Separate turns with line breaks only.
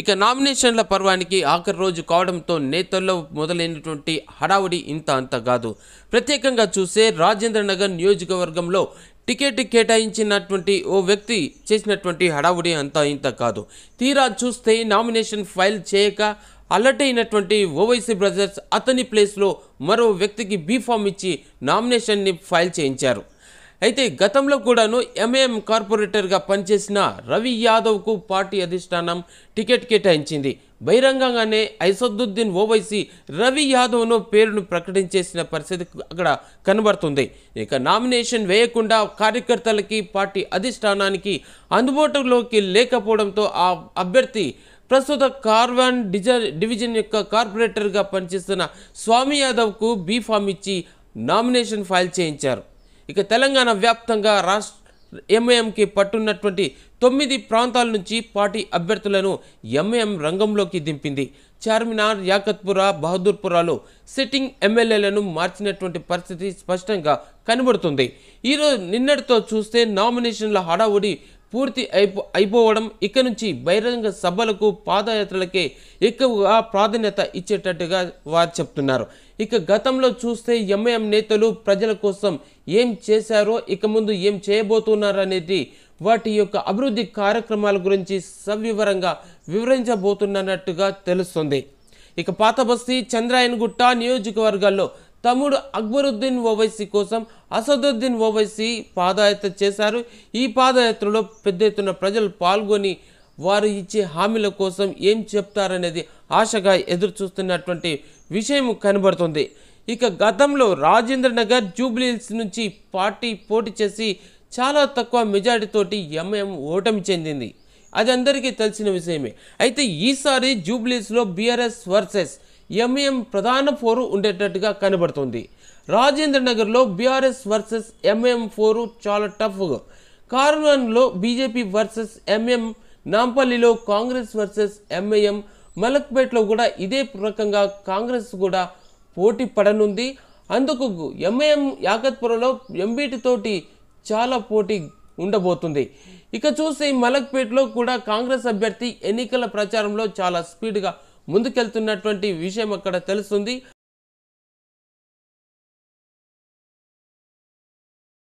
ఇక నామినేషన్ల పర్వానికి ఆఖరి రోజు కావడంతో నేతల్లో మొదలైనటువంటి హడావుడి ఇంత అంత కాదు ప్రత్యేకంగా చూసే రాజేంద్రనగర్ నియోజకవర్గంలో టికెట్ కేటాయించినటువంటి ఓ వ్యక్తి చేసినటువంటి హడావుడి అంతా ఇంత కాదు తీరా చూస్తే నామినేషన్ ఫైల్ చేయక అలర్టైనటువంటి ఓవైసీ బ్రదర్స్ అతని ప్లేస్లో మరో వ్యక్తికి బీఫామ్ ఇచ్చి నామినేషన్ని ఫైల్ చేయించారు అయితే గతంలో కూడాను ఎంఏఎం కార్పొరేటర్గా పనిచేసిన రవి యాదవ్కు పార్టీ అధిష్టానం టికెట్ కేటాయించింది బహిరంగంగానే ఐసదుద్దీన్ ఓవైసీ రవి యాదవ్ను పేరును ప్రకటించేసిన పరిస్థితి అక్కడ కనబడుతుంది ఇక నామినేషన్ వేయకుండా కార్యకర్తలకి పార్టీ అధిష్టానానికి అందుబాటులోకి లేకపోవడంతో ఆ అభ్యర్థి ప్రస్తుత కార్వాన్ డిజ డివిజన్ యొక్క కార్పొరేటర్గా పనిచేస్తున్న స్వామి యాదవ్కు బీఫామ్ ఇచ్చి నామినేషన్ ఫైల్ చేయించారు ఇక తెలంగాణ వ్యాప్తంగా రాష్ట్ర ఎంఏఎంకి పట్టున్నటువంటి తొమ్మిది ప్రాంతాల నుంచి పార్టీ అభ్యర్థులను ఎంఏఎం రంగంలోకి దింపింది చార్మినార్ యాకత్పుర బహదూర్పురాలో సిట్టింగ్ ఎమ్మెల్యేలను మార్చినటువంటి పరిస్థితి స్పష్టంగా కనబడుతుంది ఈరోజు నిన్నటితో చూస్తే నామినేషన్ల హడావుడి పూర్తి అయిపో అయిపోవడం ఇక నుంచి బహిరంగ సభలకు పాదయాత్రలకే ఎక్కువగా ప్రాధాన్యత ఇచ్చేటట్టుగా వారు చెప్తున్నారు ఇక గతంలో చూస్తే ఎంఐఎం నేతలు ప్రజల కోసం ఏం చేశారో ఇక ముందు ఏం చేయబోతున్నారు అనేది వాటి యొక్క అభివృద్ధి కార్యక్రమాల గురించి సవివరంగా వివరించబోతున్నట్టుగా తెలుస్తుంది ఇక పాత బస్తీ చంద్రాయనగుట్ట నియోజకవర్గాల్లో తమ్ముడు అక్బరుద్దీన్ ఓవైసీ కోసం అసదుద్దీన్ ఓవైసీ పాదయాత్ర చేశారు ఈ పాదయాత్రలో పెద్ద ఎత్తున ప్రజలు పాల్గొని వారు ఇచ్చే హామీల కోసం ఏం చెప్తారనేది ఆశగా ఎదురుచూస్తున్నటువంటి విషయం కనబడుతుంది ఇక గతంలో రాజేంద్ర నగర్ జూబ్లీహిల్స్ నుంచి పార్టీ పోటీ చేసి చాలా తక్కువ మెజార్టీతోటి ఎంఎం ఓటమి చెందింది అది అందరికీ తెలిసిన విషయమే అయితే ఈసారి జూబ్లీస్లో బీఆర్ఎస్ వర్సెస్ ఎంఈఎం ప్రధాన ఫోరు ఉండేటట్టుగా కనబడుతుంది రాజేంద్ర నగర్లో బీఆర్ఎస్ వర్సెస్ ఎంఎం ఫోరు చాలా టఫ్ కారణంలో బీజేపీ వర్సెస్ ఎంఎం నాంపల్లిలో కాంగ్రెస్ వర్సెస్ ఎంఐఎం మలక్పేట్లో కూడా ఇదే రకంగా కాంగ్రెస్ కూడా పోటీ పడనుంది అందుకు ఎంఐఎం యాకత్పురలో ఎంబీటీ తోటి చాలా పోటీ ఉండబోతుంది ఇక చూస్తే మలక్పేటలో కూడా కాంగ్రెస్ అభ్యర్థి ఎన్నికల ప్రచారంలో చాలా స్పీడ్గా ముందుకెళ్తున్నటువంటి విషయం అక్కడ తెలుస్తుంది